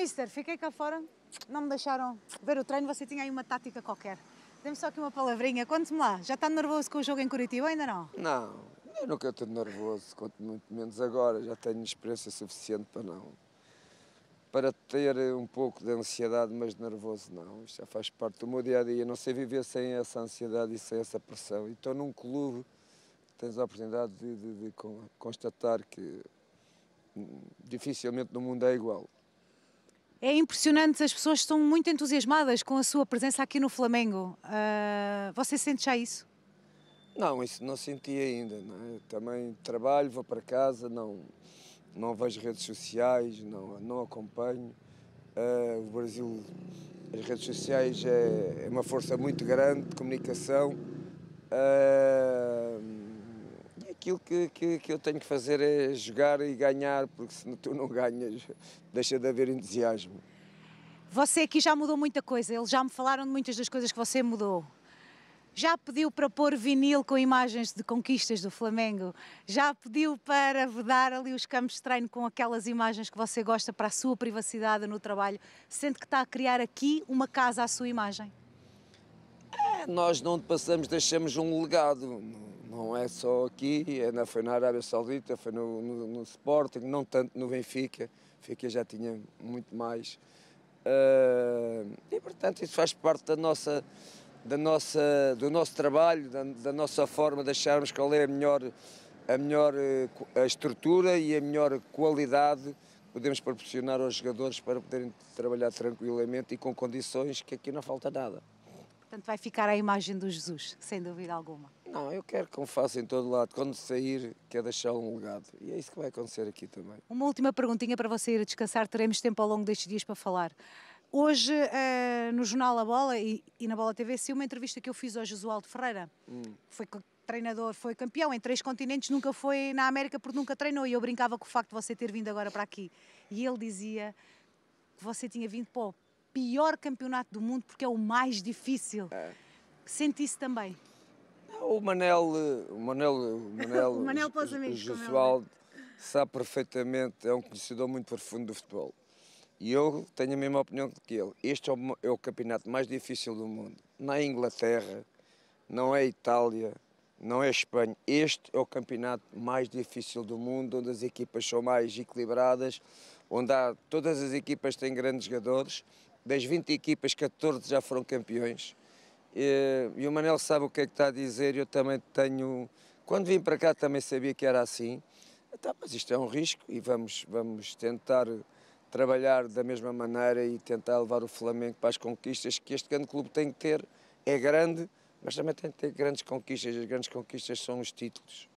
Mister, fiquei cá fora, não me deixaram ver o treino, você tinha aí uma tática qualquer. Dê-me só aqui uma palavrinha, conte-me lá, já está nervoso com o jogo em Curitiba ainda não? Não, eu nunca estou nervoso, Conto muito menos agora, já tenho experiência suficiente para não. Para ter um pouco de ansiedade, mas nervoso não, isto já faz parte do meu dia-a-dia, -dia. não sei viver sem essa ansiedade e sem essa pressão. E estou num clube tens a oportunidade de, de, de constatar que hum, dificilmente no mundo é igual. É impressionante, as pessoas estão muito entusiasmadas com a sua presença aqui no Flamengo. Uh, você sente já isso? Não, isso não senti ainda. Não é? Também trabalho, vou para casa, não, não vejo redes sociais, não, não acompanho. Uh, o Brasil, as redes sociais é, é, uma força muito grande de comunicação. Uh, aquilo que, que, que, eu tenho que fazer é jogar e ganhar, porque se tu não ganhas, deixa de haver entusiasmo. Você aqui já mudou muita coisa, eles já me falaram de muitas das coisas que você mudou. Já pediu para pôr vinil com imagens de conquistas do Flamengo? Já pediu para vedar ali os campos de treino com aquelas imagens que você gosta para a sua privacidade no trabalho? Sente que está a criar aqui uma casa à sua imagem? É, nós não passamos, deixamos um legado não é só aqui, é na, foi na Arábia Saudita, foi no, no, no Sporting, não tanto no Benfica. Benfica já tinha muito mais. Uh, e portanto isso faz parte da nossa, da nossa, do nosso trabalho, da, da nossa forma de acharmos qual é a melhor, a melhor eh, a estrutura e a melhor qualidade podemos proporcionar aos jogadores para poderem trabalhar tranquilamente e com condições que aqui não falta nada. Portanto, vai ficar a imagem do Jesus, sem dúvida alguma. Não, eu quero que o faça em todo lado. Quando sair, quer deixar um legado. E é isso que vai acontecer aqui também. Uma última perguntinha para você ir a descansar. Teremos tempo ao longo destes dias para falar. Hoje, uh, no Jornal A Bola e, e, na Bola TV, se uma entrevista que eu fiz ao Jesualdo Ferreira. Hum. Foi treinador, foi campeão em três continentes, nunca foi na América porque nunca treinou. E eu brincava com o facto de você ter vindo agora para aqui. E ele dizia que você tinha vindo para o pior campeonato do mundo porque é o mais difícil. É. Sente isso também? Eh, o Manel, o Manel, o Manel, o Manel para os amigos, é Josualdo sabe perfeitamente, é um conhecedor muito profundo do futebol. E eu tenho a mesma opinião que ele. Este é o, é o campeonato mais difícil do mundo. na é Inglaterra, não é Itália, não é Espanha. Este é o campeonato mais difícil do mundo, onde as equipas são mais equilibradas, onde há, todas as equipas têm grandes jogadores das 20 equipas, 14 já foram campeões. E, e o Manel sabe o que é que está a dizer, eu também tenho. Quando vim para cá também sabia que era assim. Tá, mas isto é um risco e vamos, vamos tentar trabalhar da mesma maneira e tentar levar o Flamengo para as conquistas que este grande clube tem que ter. É grande, mas também tem que ter grandes conquistas. As grandes conquistas são os títulos.